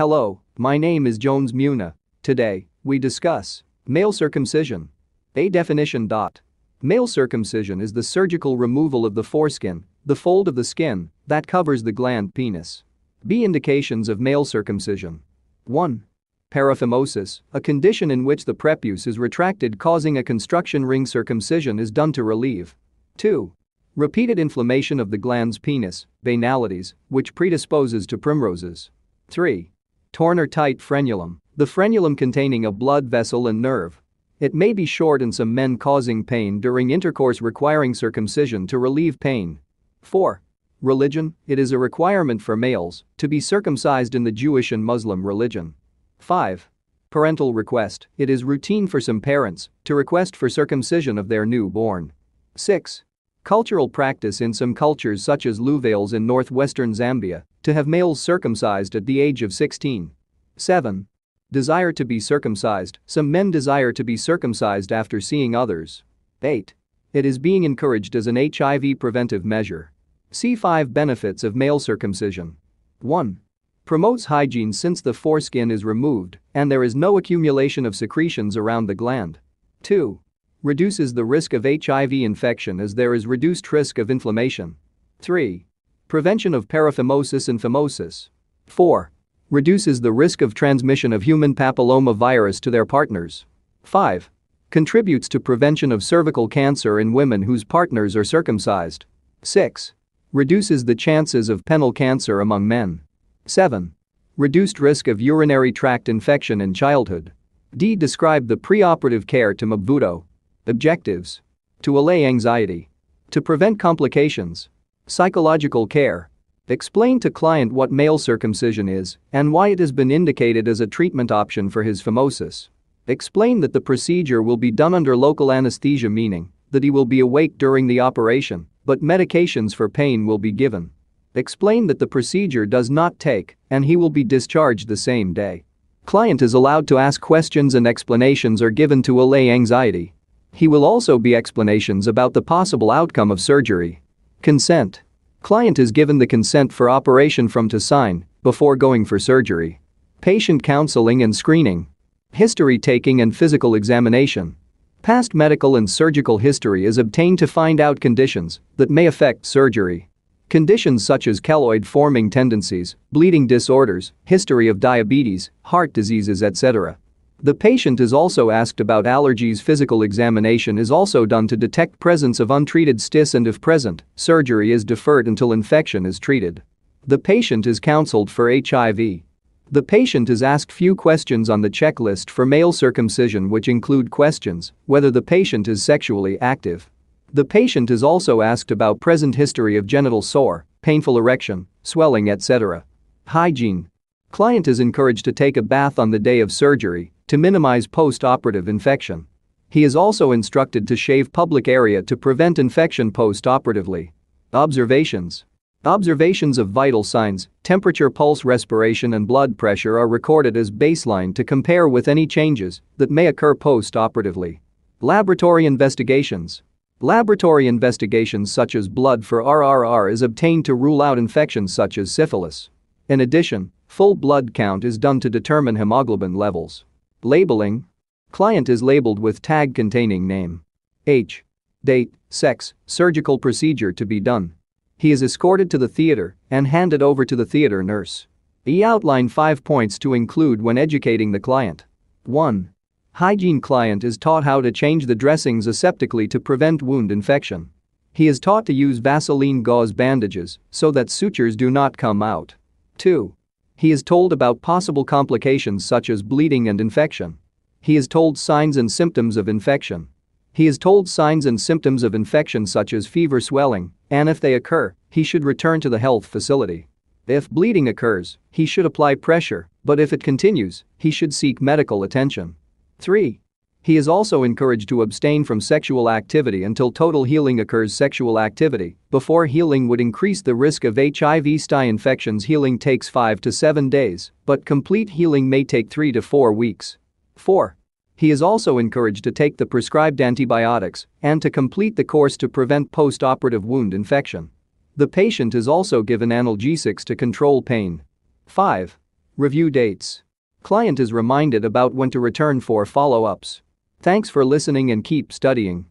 Hello, my name is Jones Muna. Today, we discuss male circumcision. A definition. Dot. Male circumcision is the surgical removal of the foreskin, the fold of the skin, that covers the gland penis. B. Indications of male circumcision. 1. Paraphimosis, a condition in which the prepuce is retracted causing a construction ring circumcision is done to relieve. 2. Repeated inflammation of the gland's penis, banalities, which predisposes to primroses. 3 torn or tight frenulum, the frenulum containing a blood vessel and nerve. It may be short in some men causing pain during intercourse requiring circumcision to relieve pain. 4. Religion, it is a requirement for males to be circumcised in the Jewish and Muslim religion. 5. Parental request, it is routine for some parents to request for circumcision of their newborn. 6. Cultural practice in some cultures such as Luvales in northwestern Zambia to have males circumcised at the age of 16. 7. Desire to be circumcised, some men desire to be circumcised after seeing others. 8. It is being encouraged as an HIV preventive measure. See 5 Benefits of Male Circumcision 1. Promotes hygiene since the foreskin is removed and there is no accumulation of secretions around the gland. 2. Reduces the risk of HIV infection as there is reduced risk of inflammation. 3. Prevention of paraphimosis and phimosis. 4. Reduces the risk of transmission of human papillomavirus to their partners. 5. Contributes to prevention of cervical cancer in women whose partners are circumcised. 6. Reduces the chances of penile cancer among men. 7. Reduced risk of urinary tract infection in childhood. D. Describe the preoperative care to Mabuto. Objectives. To allay anxiety. To prevent complications. Psychological care. Explain to client what male circumcision is and why it has been indicated as a treatment option for his phimosis. Explain that the procedure will be done under local anesthesia meaning that he will be awake during the operation, but medications for pain will be given. Explain that the procedure does not take and he will be discharged the same day. Client is allowed to ask questions and explanations are given to allay anxiety. He will also be explanations about the possible outcome of surgery Consent. Client is given the consent for operation from to sign before going for surgery. Patient counseling and screening. History taking and physical examination. Past medical and surgical history is obtained to find out conditions that may affect surgery. Conditions such as keloid forming tendencies, bleeding disorders, history of diabetes, heart diseases, etc. The patient is also asked about allergies physical examination is also done to detect presence of untreated STIS and if present, surgery is deferred until infection is treated. The patient is counseled for HIV. The patient is asked few questions on the checklist for male circumcision which include questions whether the patient is sexually active. The patient is also asked about present history of genital sore, painful erection, swelling etc. Hygiene. Client is encouraged to take a bath on the day of surgery to minimize post-operative infection. He is also instructed to shave public area to prevent infection post-operatively. Observations Observations of vital signs, temperature pulse respiration and blood pressure are recorded as baseline to compare with any changes that may occur post-operatively. Laboratory investigations Laboratory investigations such as blood for RRR is obtained to rule out infections such as syphilis. In addition, full blood count is done to determine hemoglobin levels. Labeling. Client is labeled with tag containing name. Age. Date, sex, surgical procedure to be done. He is escorted to the theater and handed over to the theater nurse. E outline five points to include when educating the client. 1. Hygiene client is taught how to change the dressings aseptically to prevent wound infection. He is taught to use Vaseline gauze bandages so that sutures do not come out. 2. He is told about possible complications such as bleeding and infection. He is told signs and symptoms of infection. He is told signs and symptoms of infection such as fever swelling, and if they occur, he should return to the health facility. If bleeding occurs, he should apply pressure, but if it continues, he should seek medical attention. 3. He is also encouraged to abstain from sexual activity until total healing occurs. Sexual activity before healing would increase the risk of HIV STI infections. Healing takes 5 to 7 days, but complete healing may take 3 to 4 weeks. 4. He is also encouraged to take the prescribed antibiotics and to complete the course to prevent post operative wound infection. The patient is also given analgesics to control pain. 5. Review dates. Client is reminded about when to return for follow ups. Thanks for listening and keep studying.